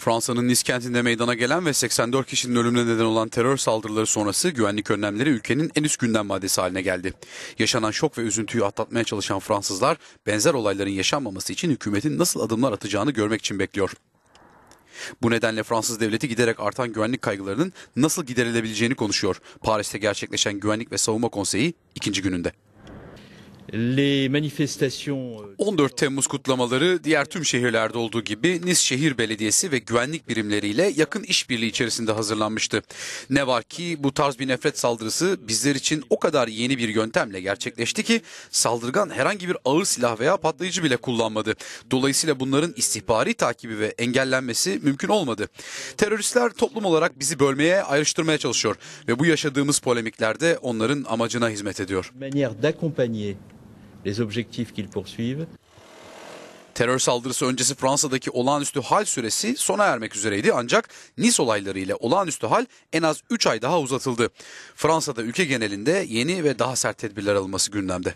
Fransa'nın Nice kentinde meydana gelen ve 84 kişinin ölümüne neden olan terör saldırıları sonrası güvenlik önlemleri ülkenin en üst gündem maddesi haline geldi. Yaşanan şok ve üzüntüyü atlatmaya çalışan Fransızlar benzer olayların yaşanmaması için hükümetin nasıl adımlar atacağını görmek için bekliyor. Bu nedenle Fransız devleti giderek artan güvenlik kaygılarının nasıl giderilebileceğini konuşuyor. Paris'te gerçekleşen Güvenlik ve Savunma Konseyi ikinci gününde. 14 euh, Temmuz kutlamaları diğer tüm şehirlerde olduğu gibi Nis Şehir Belediyesi ve güvenlik birimleriyle yakın işbirliği içerisinde hazırlanmıştı. Ne var ki bu tarz bir nefret saldırısı bizler için o kadar yeni bir yöntemle gerçekleşti ki saldırgan herhangi bir ağır silah veya patlayıcı bile kullanmadı. Dolayısıyla bunların istihbari takibi ve engellenmesi mümkün olmadı. Teröristler toplum olarak bizi bölmeye, ayrıştırmaya çalışıyor ve bu yaşadığımız polemiklerde onların amacına hizmet ediyor les objectifs qu'ils poursuivent. Terör saldırısı öncesi Fransa'daki olağanüstü hal süresi sona ermek üzereydi ancak Nice olaylarıyla olağanüstü hal en az 3 ay daha uzatıldı. Fransa'da ülke genelinde yeni ve daha sert tedbirler alınması gündemde.